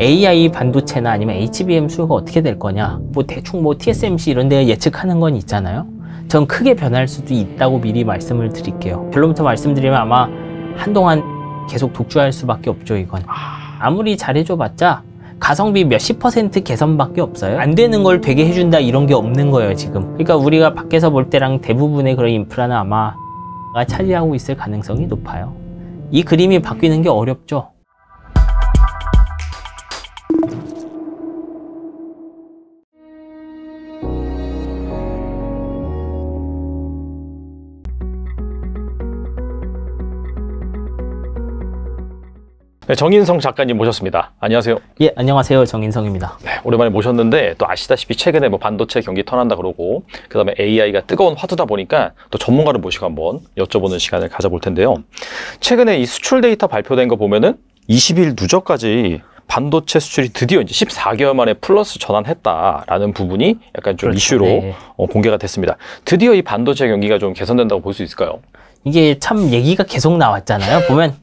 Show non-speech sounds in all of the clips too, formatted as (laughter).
AI 반도체나 아니면 HBM 수요가 어떻게 될 거냐 뭐 대충 뭐 TSMC 이런 데 예측하는 건 있잖아요 전 크게 변할 수도 있다고 미리 말씀을 드릴게요 결론부터 말씀드리면 아마 한동안 계속 독주할 수밖에 없죠 이건 아. 아무리 잘해줘봤자 가성비 몇 십 퍼센트 개선밖에 없어요 안 되는 걸 되게 해준다 이런 게 없는 거예요 지금 그러니까 우리가 밖에서 볼 때랑 대부분의 그런 인프라는 아마 가 차지하고 있을 가능성이 높아요 이 그림이 바뀌는 게 어렵죠 네, 정인성 작가님 모셨습니다. 안녕하세요. 예, 안녕하세요. 정인성입니다. 네, 오랜만에 모셨는데 또 아시다시피 최근에 뭐 반도체 경기 턴한다 그러고 그다음에 AI가 뜨거운 화두다 보니까 또 전문가를 모시고 한번 여쭤보는 시간을 가져볼 텐데요. 최근에 이 수출 데이터 발표된 거 보면은 20일 누적까지 반도체 수출이 드디어 이제 14개월 만에 플러스 전환했다라는 부분이 약간 좀 그렇죠. 이슈로 네. 어, 공개가 됐습니다. 드디어 이 반도체 경기가 좀 개선된다고 볼 수 있을까요? 이게 참 얘기가 계속 나왔잖아요. 보면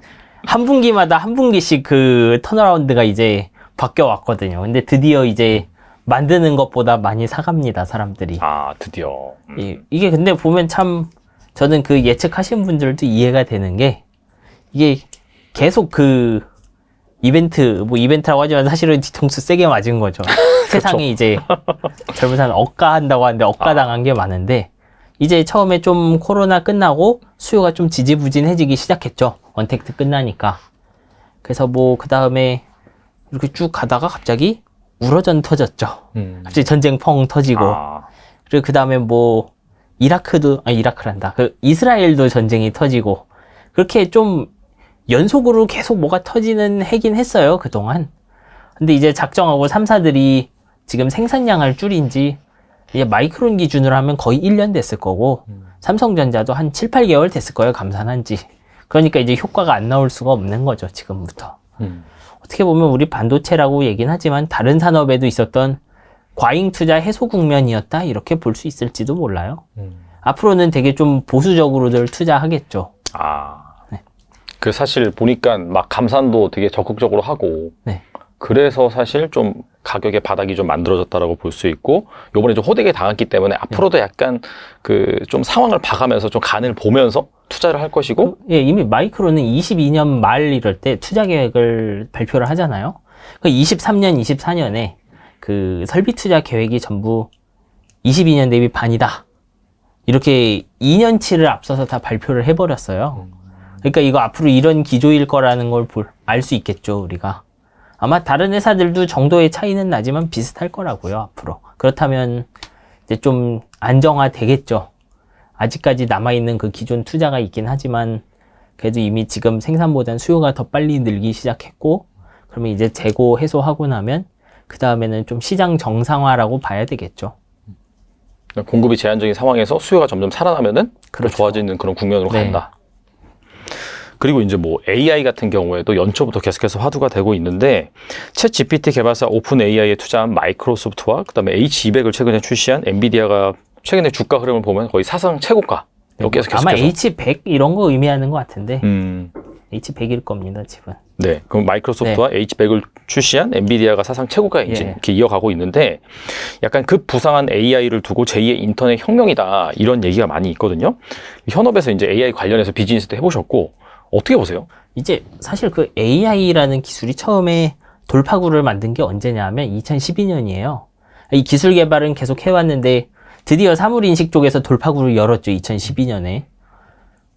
한 분기마다 한 분기씩 그 턴어라운드가 이제 바뀌어 왔거든요. 근데 드디어 이제 만드는 것보다 많이 사갑니다, 사람들이. 아, 드디어. 음. 예, 이게 근데 보면 참 저는 그 예측하신 분들도 이해가 되는 게 이게 계속 그 이벤트, 뭐 이벤트라고 하지만 사실은 뒤통수 세게 맞은 거죠. (laughs) 그렇죠. 세상에 이제 젊은 사람 억가 한다고 하는데 억가 아. 당한 아. 게 많은데 이제 처음에 좀 코로나 끝나고 수요가 좀 지지부진해지기 시작했죠. 언택트 끝나니까 그래서 뭐 그 다음에 이렇게 쭉 가다가 갑자기 우러전 터졌죠 음. 갑자기 전쟁 펑 터지고 아. 그리고 그 다음에 뭐 이라크도 아 이라크란다 그 이스라엘도 전쟁이 터지고 그렇게 좀 연속으로 계속 뭐가 터지는 해긴 했어요 그동안 근데 이제 작정하고 삼사들이 지금 생산량을 줄인 지 이제 마이크론 기준으로 하면 거의 1년 됐을 거고 음. 삼성전자도 한 7, 8개월 됐을 거예요 감산한 지 그러니까 이제 효과가 안 나올 수가 없는 거죠 지금부터. 음. 어떻게 보면 우리 반도체라고 얘기는 하지만 다른 산업에도 있었던 과잉 투자 해소 국면이었다 이렇게 볼 수 있을지도 몰라요. 음. 앞으로는 되게 좀 보수적으로들 투자하겠죠. 아. 네. 그 사실 보니까 막 감산도 되게 적극적으로 하고. 네. 그래서 사실 좀 가격의 바닥이 좀 만들어졌다라고 볼 수 있고 요번에 좀 호되게 당했기 때문에 앞으로도 약간 그 좀 상황을 봐가면서 좀 간을 보면서 투자를 할 것이고 그, 예, 이미 마이크로는 22년 말 이럴 때 투자 계획을 발표를 하잖아요. 그 23년, 24년에 그 설비 투자 계획이 전부 22년 대비 반이다. 이렇게 2년치를 앞서서 다 발표를 해버렸어요. 음. 그러니까 이거 앞으로 이런 기조일 거라는 걸 알 수 있겠죠, 우리가. 아마 다른 회사들도 정도의 차이는 나지만 비슷할 거라고요 앞으로 그렇다면 이제 좀 안정화 되겠죠 아직까지 남아있는 그 기존 투자가 있긴 하지만 그래도 이미 지금 생산보다는 수요가 더 빨리 늘기 시작했고 그러면 이제 재고 해소하고 나면 그 다음에는 좀 시장 정상화라고 봐야 되겠죠 그러니까 공급이 제한적인 상황에서 수요가 점점 살아나면은 그렇죠. 좋아지는 그런 국면으로 네. 간다 그리고 이제 뭐 AI 같은 경우에도 연초부터 계속해서 화두가 되고 있는데 챗 GPT 개발사 오픈 AI에 투자한 마이크로소프트와 그다음에 H200을 최근에 출시한 엔비디아가 최근에 주가 흐름을 보면 거의 사상 최고가 네, 뭐 계속 아마 H100 이런 거 의미하는 것 같은데 음. H100일 겁니다 지금. 네, 그럼 마이크로소프트와 네. H100을 출시한 엔비디아가 사상 최고가 이제 예. 이렇게 이어가고 있는데 약간 그 부상한 AI를 두고 제2의 인터넷 혁명이다 이런 얘기가 많이 있거든요. 현업에서 이제 AI 관련해서 비즈니스도 해보셨고 어떻게 보세요? 이제 사실 그 AI라는 기술이 처음에 돌파구를 만든 게 언제냐면 2012년이에요. 이 기술 개발은 계속 해왔는데 드디어 사물인식 쪽에서 돌파구를 열었죠. 2012년에.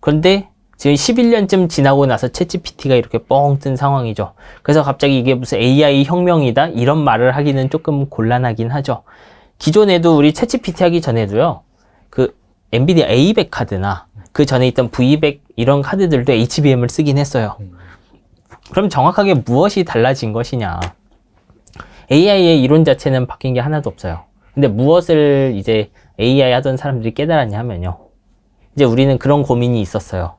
그런데 지금 11년쯤 지나고 나서 채 g p t 가 이렇게 뻥 뜬 상황이죠. 그래서 갑자기 이게 무슨 AI 혁명이다 이런 말을 하기는 조금 곤란하긴 하죠. 기존에도 우리 채 g p t 하기 전에도요. 그 엔비디아 에이백 카드나 그 전에 있던 V100 이런 카드들도 HBM을 쓰긴 했어요. 음. 그럼 정확하게 무엇이 달라진 것이냐? AI의 이론 자체는 바뀐 게 하나도 없어요. 근데 무엇을 이제 AI 하던 사람들이 깨달았냐 하면요. 이제 우리는 그런 고민이 있었어요.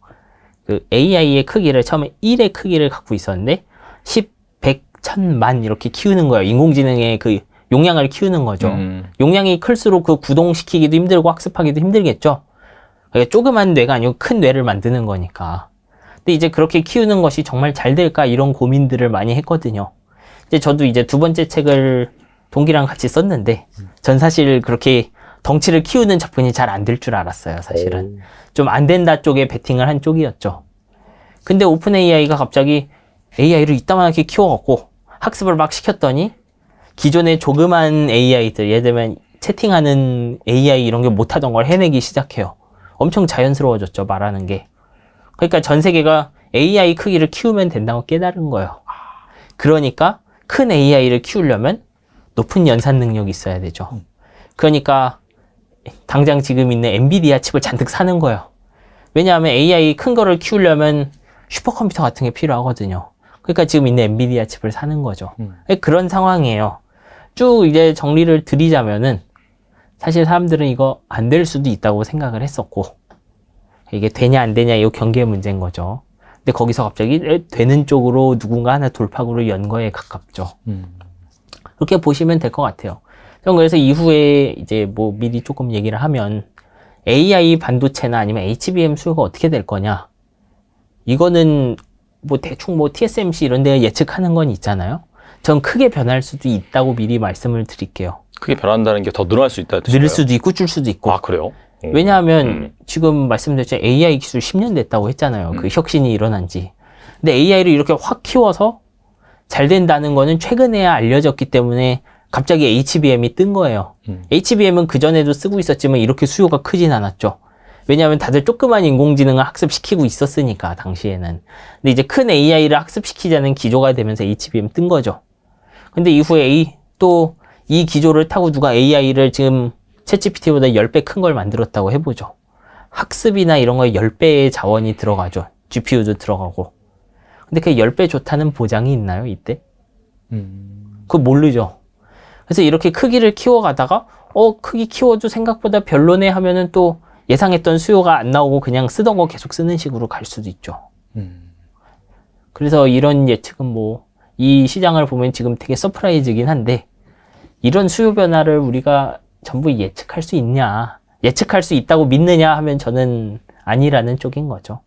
그 AI의 크기를 처음에 1의 크기를 갖고 있었는데 10, 100, 1000만 이렇게 키우는 거예요. 인공지능의 그 용량을 키우는 거죠. 음. 용량이 클수록 그 구동시키기도 힘들고 학습하기도 힘들겠죠. 그러니까 조그만 뇌가 아니고 큰 뇌를 만드는 거니까. 근데 이제 그렇게 키우는 것이 정말 잘 될까 이런 고민들을 많이 했거든요. 이제 저도 이제 두 번째 책을 동기랑 같이 썼는데 전 사실 그렇게 덩치를 키우는 접근이 잘 안 될 줄 알았어요, 사실은. 좀 안 된다 쪽에 베팅을 한 쪽이었죠. 근데 오픈 AI가 갑자기 AI를 이따만하게 키워갖고 학습을 막 시켰더니 기존의 조그만 AI들, 예를 들면 채팅하는 AI 이런 게 못하던 걸 해내기 시작해요. 엄청 자연스러워졌죠. 말하는 게. 그러니까 전 세계가 AI 크기를 키우면 된다고 깨달은 거예요. 그러니까 큰 AI를 키우려면 높은 연산 능력이 있어야 되죠. 음. 그러니까 당장 지금 있는 엔비디아 칩을 잔뜩 사는 거예요. 왜냐하면 AI 큰 거를 키우려면 슈퍼컴퓨터 같은 게 필요하거든요. 그러니까 지금 있는 엔비디아 칩을 사는 거죠. 음. 그런 상황이에요. 쭉 이제 정리를 드리자면은 사실 사람들은 이거 안 될 수도 있다고 생각을 했었고 이게 되냐 안 되냐 이 경계 문제인 거죠. 근데 거기서 갑자기 되는 쪽으로 누군가 하나 돌파구를 연 거에 가깝죠. 음. 그렇게 보시면 될 것 같아요. 전 그래서 이후에 이제 뭐 미리 조금 얘기를 하면 AI 반도체나 아니면 HBM 수요가 어떻게 될 거냐. 이거는 뭐 대충 뭐 TSMC 이런 데 예측하는 건 있잖아요. 전 크게 변할 수도 있다고 미리 말씀을 드릴게요. 크게 변한다는 게 더 늘어날 수 있다 뜻이늘 수도 있고 줄 수도 있고. 아 그래요? 음. 왜냐하면 음. 지금 말씀드렸죠 AI 기술 10년 됐다고 했잖아요. 그 음. 그 혁신이 일어난 지. 근데 AI를 이렇게 확 키워서 잘 된다는 거는 최근에야 알려졌기 때문에 갑자기 HBM이 뜬 거예요. 음. HBM은 그 전에도 쓰고 있었지만 이렇게 수요가 크진 않았죠. 왜냐하면 다들 조그만 인공지능을 학습시키고 있었으니까 당시에는. 근데 이제 큰 AI를 학습시키자는 기조가 되면서 HBM 뜬 거죠. 근데 이후에 A 또이 기조를 타고 누가 AI를 지금 채 g p t 보다 10배 큰 걸 만들었다고 해보죠. 학습이나 이런 거에 10배의 자원이 들어가죠. GPU도 들어가고. 근데 그 10배 좋다는 보장이 있나요, 이때? 음. 그거 모르죠. 그래서 이렇게 크기를 키워가다가, 어, 크기 키워도 생각보다 별로네 하면은 또 예상했던 수요가 안 나오고 그냥 쓰던 거 계속 쓰는 식으로 갈 수도 있죠. 음. 그래서 이런 예측은 뭐, 이 시장을 보면 지금 되게 서프라이즈긴 한데, 이런 수요 변화를 우리가 전부 예측할 수 있냐, 예측할 수 있다고 믿느냐 하면 저는 아니라는 쪽인 거죠.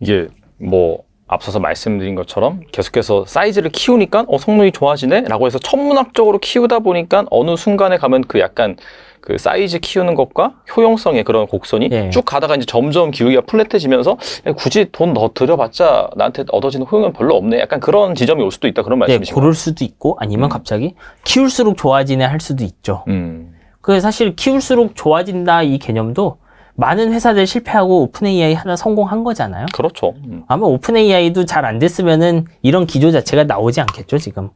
이게 뭐 앞서서 말씀드린 것처럼 계속해서 사이즈를 키우니까 어 성능이 좋아지네 라고 해서 천문학적으로 키우다 보니까 어느 순간에 가면 그 약간 그 사이즈 키우는 것과 효용성의 그런 곡선이 예. 쭉 가다가 이제 점점 기울기가 플랫해지면서 굳이 돈 더 들여봤자 나한테 얻어지는 효용은 별로 없네. 약간 그런 지점이 올 수도 있다 그런 예, 말씀이시죠. 네, 고를 수도 있고 아니면 음. 갑자기 키울수록 좋아지네 할 수도 있죠. 음. 그 사실 키울수록 좋아진다 이 개념도 많은 회사들 실패하고 오픈 AI 하나 성공한 거잖아요. 그렇죠. 음. 아마 오픈 AI도 잘 안 됐으면은 이런 기조 자체가 나오지 않겠죠 지금.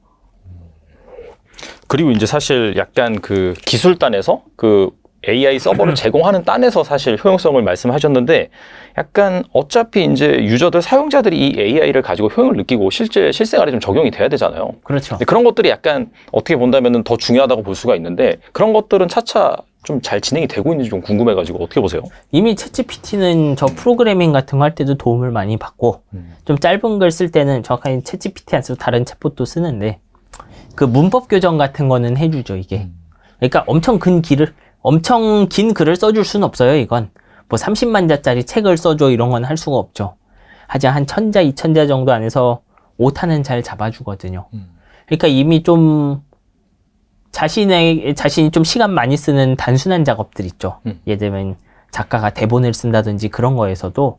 그리고 이제 사실 약간 그 기술단에서 그 AI 서버를 (clears throat) 제공하는 딴에서 사실 효용성을 말씀하셨는데 약간 어차피 이제 유저들 사용자들이 이 AI를 가지고 효용을 느끼고 실제 실생활에 좀 적용이 돼야 되잖아요. 그렇죠. 그런 것들이 약간 어떻게 본다면은 더 중요하다고 볼 수가 있는데 그런 것들은 차차 좀 잘 진행이 되고 있는지 좀 궁금해가지고 어떻게 보세요? 이미 챗GPT는 저 프로그래밍 같은 거 할 때도 도움을 많이 받고 음. 좀 짧은 글 쓸 때는 정확하게 챗GPT 안 쓰고 다른 챗봇도 쓰는데 그 문법 교정 같은 거는 해주죠 이게 음. 그러니까 엄청 큰 길을 엄청 긴 글을 써줄 수는 없어요 이건 뭐 30만 자짜리 책을 써줘 이런 건 할 수가 없죠 하지만 한 천자 이천자 정도 안에서 오타는 잘 잡아주거든요 음. 그러니까 이미 좀 자신의 자신이 좀 시간 많이 쓰는 단순한 작업들 있죠 음. 예를 들면 작가가 대본을 쓴다든지 그런 거에서도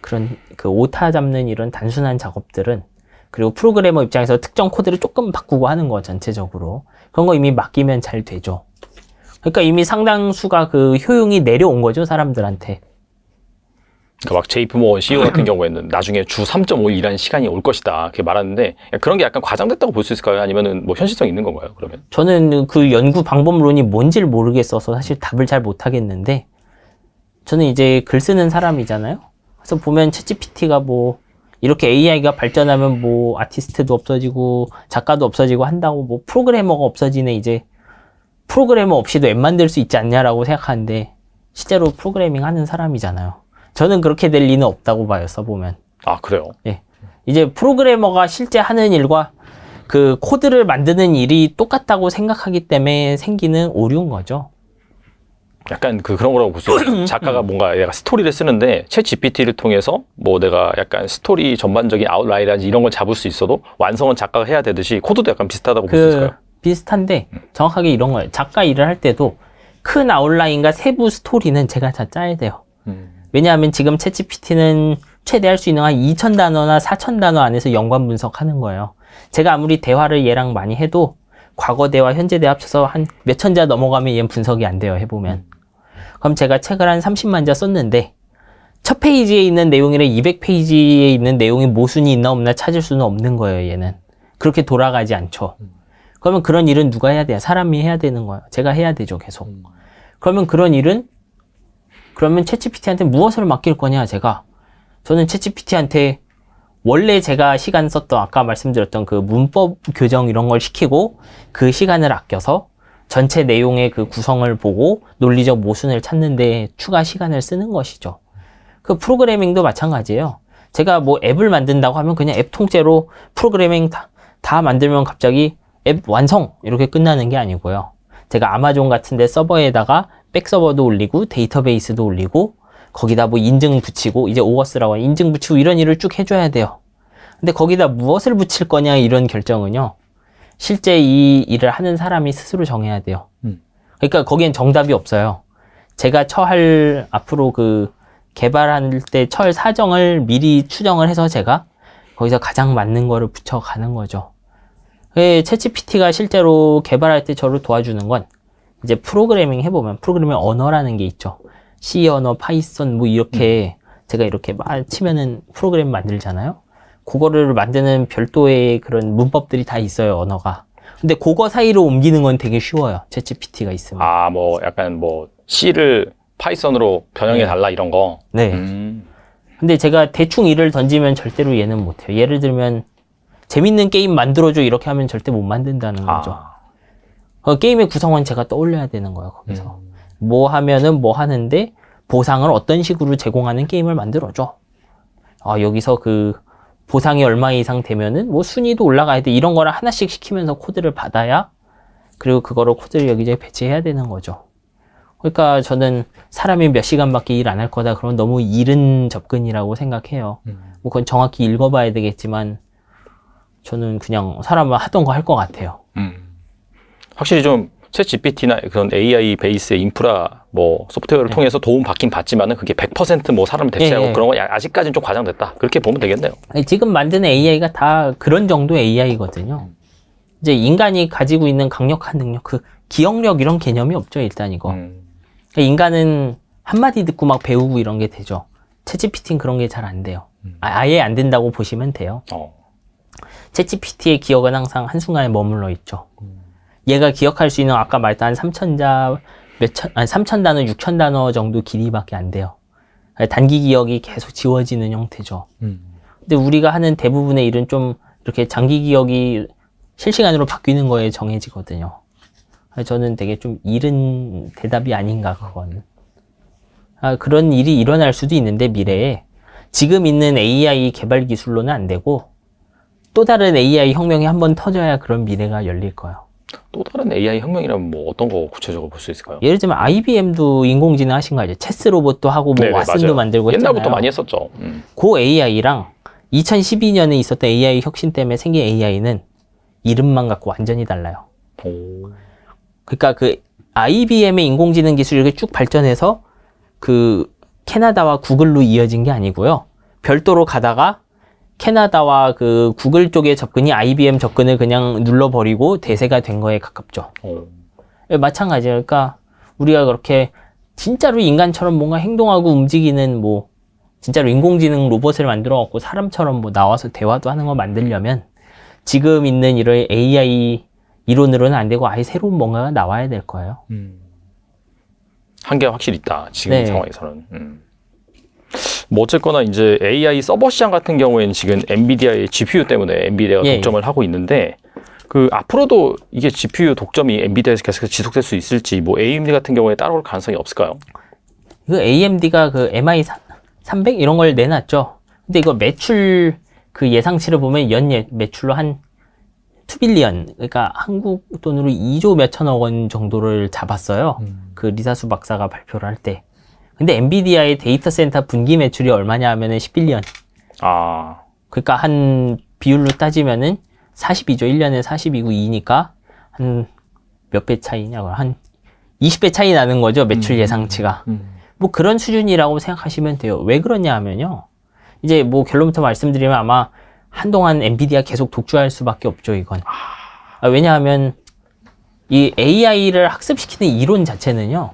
그런 그 오타 잡는 이런 단순한 작업들은 그리고 프로그래머 입장에서 특정 코드를 조금 바꾸고 하는 거 전체적으로 그런 거 이미 맡기면 잘 되죠 그러니까 이미 상당수가 그 효용이 내려온 거죠 사람들한테 그러니까 막 제이프 모건 CEO 같은 경우에는 나중에 주 3.5일이라는 시간이 올 것이다 그렇게 말하는데 그런 게 약간 과장됐다고 볼 수 있을까요? 아니면 은뭐 현실성 있는 건가요? 그러면 저는 그 연구 방법론이 뭔지를 모르겠어서 사실 답을 잘 못하겠는데 저는 이제 글 쓰는 사람이잖아요. 그래서 보면 채찌 PT가 뭐 이렇게 AI가 발전하면 뭐 아티스트도 없어지고 작가도 없어지고 한다고 뭐 프로그래머가 없어지네 이제 프로그래머 없이도 앱 만들 수 있지 않냐라고 생각하는데 실제로 프로그래밍 하는 사람이잖아요. 저는 그렇게 될 리는 없다고 봐요 써보면. 아 그래요? 예. 이제 프로그래머가 실제 하는 일과 그 코드를 만드는 일이 똑같다고 생각하기 때문에 생기는 오류인 거죠. 약간 그 그런 거라고 보세요. (clears throat) 작가가 음. 뭔가 내가 스토리를 쓰는데 채 GPT를 통해서 뭐 내가 약간 스토리 전반적인 아웃라인이라든지 이런 걸 잡을 수 있어도 완성은 작가가 해야 되듯이 코드도 약간 비슷하다고 그, 볼수 있을까요? 비슷한데 음. 정확하게 이런 거예요. 작가 일을 할 때도 큰 아웃라인과 세부 스토리는 제가 다 짜야 돼요. 음. 왜냐하면 지금 채 GPT는 최대 할수 있는 한 2,000단어나 4,000단어 안에서 연관 분석하는 거예요. 제가 아무리 대화를 얘랑 많이 해도 과거 대화, 현재 대화 합쳐서 한 몇 천 자 넘어가면 얘는 분석이 안 돼요, 해보면. 그럼 제가 책을 한 30만 자 썼는데 첫 페이지에 있는 내용이랑 200페이지에 있는 내용이 모순이 있나 없나 찾을 수는 없는 거예요, 얘는. 그렇게 돌아가지 않죠. 그러면 그런 일은 누가 해야 돼요? 사람이 해야 되는 거예요. 제가 해야 되죠, 계속. 음. 그러면 그런 일은 그러면 채찌피티한테 무엇을 맡길 거냐, 제가. 저는 채찌피티한테 원래 제가 시간 썼던 아까 말씀드렸던 그 문법 교정 이런 걸 시키고 그 시간을 아껴서 전체 내용의 그 구성을 보고 논리적 모순을 찾는데 추가 시간을 쓰는 것이죠. 그 프로그래밍도 마찬가지예요. 제가 뭐 앱을 만든다고 하면 그냥 앱 통째로 프로그래밍 다, 다 만들면 갑자기 앱 완성 이렇게 끝나는 게 아니고요. 제가 아마존 같은데 서버에다가 백서버도 올리고 데이터베이스도 올리고 거기다 뭐 인증 붙이고 이제 오거스라고 인증 붙이고 이런 일을 쭉 해줘야 돼요. 근데 거기다 무엇을 붙일 거냐 이런 결정은요. 실제 이 일을 하는 사람이 스스로 정해야 돼요. 음. 그러니까 거기엔 정답이 없어요. 제가 처할 앞으로 그 개발할 때 철 사정을 미리 추정을 해서 제가 거기서 가장 맞는 거를 붙여가는 거죠. 채치PT가 그 실제로 개발할 때 저를 도와주는 건 이제 프로그래밍 해보면 프로그래밍 언어라는 게 있죠. C 언어, 파이썬 뭐 이렇게 음. 제가 이렇게 막 치면은 프로그램 만들잖아요. 그거를 만드는 별도의 그런 문법들이 다 있어요, 언어가. 근데 그거 사이로 옮기는 건 되게 쉬워요. 챗GPT가 있으면. 아, 뭐 약간 뭐 C를 파이썬으로 변형해 네. 달라 네. 이런 거. 네. 음. 근데 제가 대충 일을 던지면 절대로 얘는 못해요. 예를 들면 재밌는 게임 만들어줘 이렇게 하면 절대 못 만든다는 아. 거죠. 아. 게임의 구성원 제가 떠올려야 되는 거예요. 거기서 음. 뭐 하면은 뭐 하는데 보상을 어떤 식으로 제공하는 게임을 만들어줘. 아, 여기서 그 보상이 얼마 이상 되면은 뭐 순위도 올라가야 돼. 이런 거를 하나씩 시키면서 코드를 받아야 그리고 그거로 코드를 여기저기 배치해야 되는 거죠. 그러니까 저는 사람이 몇 시간밖에 일 안 할 거다 그럼 너무 이른 접근이라고 생각해요. 음. 뭐 그건 정확히 읽어봐야 되겠지만 저는 그냥 사람만 하던 거 할 것 같아요. 음. 확실히 좀챗 GPT나 그런 AI 베이스의 인프라 뭐 소프트웨어를 네. 통해서 도움 받긴 받지만은 그게 100%뭐 사람을 대체하고 네. 그런 건 아직까지는 좀 과장됐다. 그렇게 보면 되겠네요. 아니, 지금 만드는 AI가 다 그런 정도의 AI거든요. 이제 인간이 가지고 있는 강력한 능력, 그 기억력 이런 개념이 없죠, 일단 이거. 음. 그러니까 인간은 한마디 듣고 막 배우고 이런 게 되죠. 챗 g 피티는 그런 게 잘 안 돼요. 음. 아, 예안 된다고 보시면 돼요. 어. 챗피티 t 의 기억은 항상 한순간에 머물러 있죠. 음. 얘가 기억할 수 있는 아까 말했던 한3천자 몇천 아니 3천 단어, 6천 단어 정도 길이밖에 안 돼요. 그러니까 단기 기억이 계속 지워지는 형태죠. 음. 근데 우리가 하는 대부분의 일은 좀 이렇게 장기 기억이 실시간으로 바뀌는 거에 정해지거든요. 저는 되게 좀 이른 대답이 아닌가 그건. 아, 그런 일이 일어날 수도 있는데 미래에 지금 있는 AI 개발 기술로는 안 되고 또 다른 AI 혁명이 한번 터져야 그런 미래가 열릴 거예요. 또 다른 AI 혁명이라면 뭐 어떤 거 구체적으로 볼 수 있을까요? 예를 들면 IBM도 인공지능 하신 거 알죠? 체스 로봇도 하고 뭐 네네, 왓슨도 네, 맞아요. 만들고 옛날부터 했잖아요. 많이 했었죠. 음. 그 AI랑 2012년에 있었던 AI 혁신 때문에 생긴 AI는 이름만 갖고 완전히 달라요. 오. 그러니까 그 IBM의 인공지능 기술이 쭉 발전해서 그 캐나다와 구글로 이어진 게 아니고요. 별도로 가다가 캐나다와 그 구글 쪽의 접근이 IBM 접근을 그냥 눌러버리고 대세가 된 거에 가깝죠. 음. 어. 예, 마찬가지니까 그러니까 우리가 그렇게 진짜로 인간처럼 뭔가 행동하고 움직이는 뭐 진짜로 인공지능 로봇을 만들어 갖고 사람처럼 뭐 나와서 대화도 하는 거 만들려면 지금 있는 이런 AI 이론으로는 안 되고 아예 새로운 뭔가가 나와야 될 거예요. 음. 한계가 확실히 있다. 지금 네. 상황에서는. 음. 뭐 어쨌거나 이제 AI 서버 시장 같은 경우에는 지금 엔비디아의 GPU 때문에 엔비디아가 예, 예. 독점을 하고 있는데 그 앞으로도 이게 GPU 독점이 엔비디아에서 계속해서 지속될 수 있을지 뭐 AMD 같은 경우에 따라올 가능성이 없을까요? 그 AMD가 그 MI 300 이런 걸 내놨죠. 근데 이거 매출 그 예상치를 보면 연 예, 매출로 한 2빌리언 그러니까 한국 돈으로 2조 몇천억 원 정도를 잡았어요. 음. 그 리사수 박사가 발표를 할 때. 근데 엔비디아의 데이터 센터 분기 매출이 얼마냐 하면은 10빌리언. 아. 그러니까 한 비율로 따지면은 42조 1년에 42구 2니까 한 몇 배 차이냐고 한 20배 차이 나는 거죠 매출 음. 예상치가. 음. 뭐 그런 수준이라고 생각하시면 돼요. 왜 그러냐 하면요. 이제 뭐 결론부터 말씀드리면 아마 한동안 엔비디아 계속 독주할 수밖에 없죠 이건. 아, 아 왜냐하면 이 AI를 학습시키는 이론 자체는요.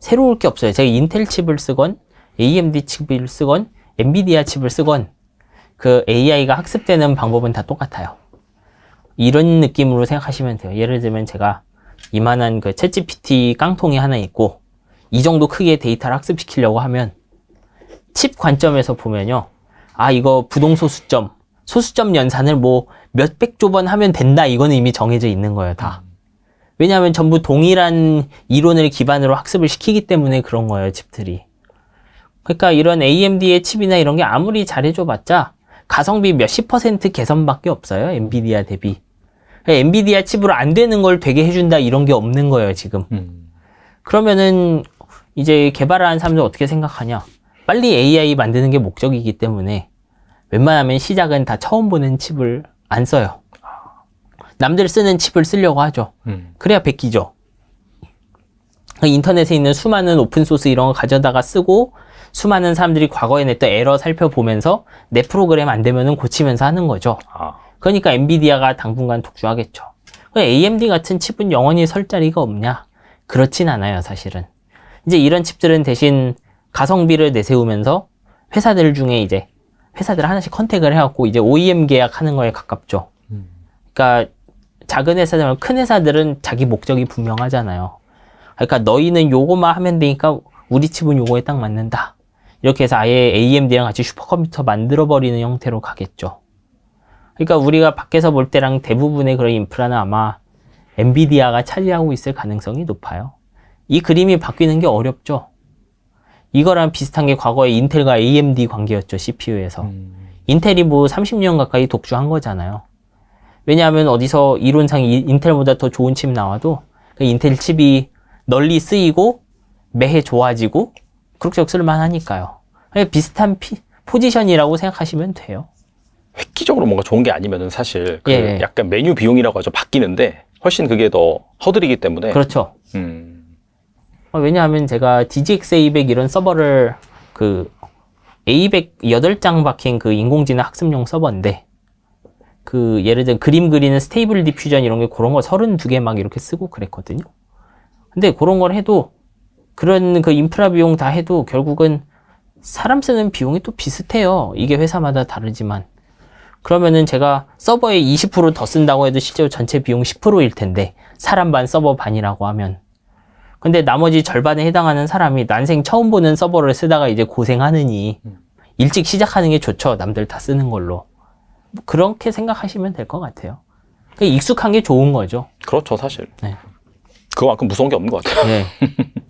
새로울 게 없어요. 제가 인텔 칩을 쓰건 AMD 칩을 쓰건 엔비디아 칩을 쓰건 그 AI가 학습되는 방법은 다 똑같아요. 이런 느낌으로 생각하시면 돼요. 예를 들면 제가 이만한 그 챗GPT 깡통이 하나 있고 이 정도 크기의 데이터를 학습시키려고 하면 칩 관점에서 보면요. 아 이거 부동소수점, 소수점 연산을 뭐 몇백 조번 하면 된다 이거는 이미 정해져 있는 거예요 다. 왜냐하면 전부 동일한 이론을 기반으로 학습을 시키기 때문에 그런 거예요, 칩들이. 그러니까 이런 AMD의 칩이나 이런 게 아무리 잘해줘봤자 가성비 몇십 퍼센트 개선밖에 없어요, 엔비디아 대비. 그러니까 엔비디아 칩으로 안 되는 걸 되게 해준다 이런 게 없는 거예요, 지금. 음. 그러면은 이제 개발하는 사람들 어떻게 생각하냐? 빨리 AI 만드는 게 목적이기 때문에 웬만하면 시작은 다 처음 보는 칩을 안 써요. 남들 쓰는 칩을 쓰려고 하죠. 음. 그래야 베끼죠. 인터넷에 있는 수많은 오픈소스 이런 거 가져다가 쓰고 수많은 사람들이 과거에 냈던 에러 살펴보면서 내 프로그램 안 되면은 고치면서 하는 거죠. 아. 그러니까 엔비디아가 당분간 독주하겠죠. AMD 같은 칩은 영원히 설 자리가 없냐? 그렇진 않아요, 사실은. 이제 이런 칩들은 대신 가성비를 내세우면서 회사들 중에 이제 회사들 하나씩 컨택을 해갖고 이제 OEM 계약하는 거에 가깝죠. 음. 그러니까 작은 회사들, 큰 회사들은 자기 목적이 분명하잖아요. 그러니까 너희는 요거만 하면 되니까 우리 집은 요거에 딱 맞는다. 이렇게 해서 아예 AMD랑 같이 슈퍼컴퓨터 만들어버리는 형태로 가겠죠. 그러니까 우리가 밖에서 볼 때랑 대부분의 그런 인프라는 아마 엔비디아가 차지하고 있을 가능성이 높아요. 이 그림이 바뀌는 게 어렵죠. 이거랑 비슷한 게 과거에 인텔과 AMD 관계였죠, CPU에서. 음. 인텔이 뭐 30년 가까이 독주한 거잖아요. 왜냐하면 어디서 이론상 인텔보다 더 좋은 칩 나와도 그 인텔 칩이 널리 쓰이고 매해 좋아지고 그렇게 쓸만 하니까요. 비슷한 피, 포지션이라고 생각하시면 돼요. 획기적으로 뭔가 좋은 게 아니면은 사실 그 예. 약간 메뉴 비용이라고 하죠 바뀌는데 훨씬 그게 더 허들이기 때문에 그렇죠. 음. 어, 왜냐하면 제가 DGX-A200 이런 서버를 그 A200 8장 박힌 그 인공지능 학습용 서버인데 그 예를 들면 그림 그리는 스테이블 디퓨전 이런 게 그런 거 32개 막 이렇게 쓰고 그랬거든요. 근데 그런 걸 해도 그런 그 인프라 비용 다 해도 결국은 사람 쓰는 비용이 또 비슷해요. 이게 회사마다 다르지만. 그러면은 제가 서버에 20%더 쓴다고 해도 실제로 전체 비용 10%일 텐데 사람 반 서버 반이라고 하면 근데 나머지 절반에 해당하는 사람이 난생 처음 보는 서버를 쓰다가 이제 고생하느니 음. 일찍 시작하는 게 좋죠. 남들 다 쓰는 걸로. 그렇게 생각하시면 될 것 같아요. 익숙한 게 좋은 거죠. 그렇죠, 사실. 네. 그만큼 무서운 게 없는 것 같아요. 네. (laughs)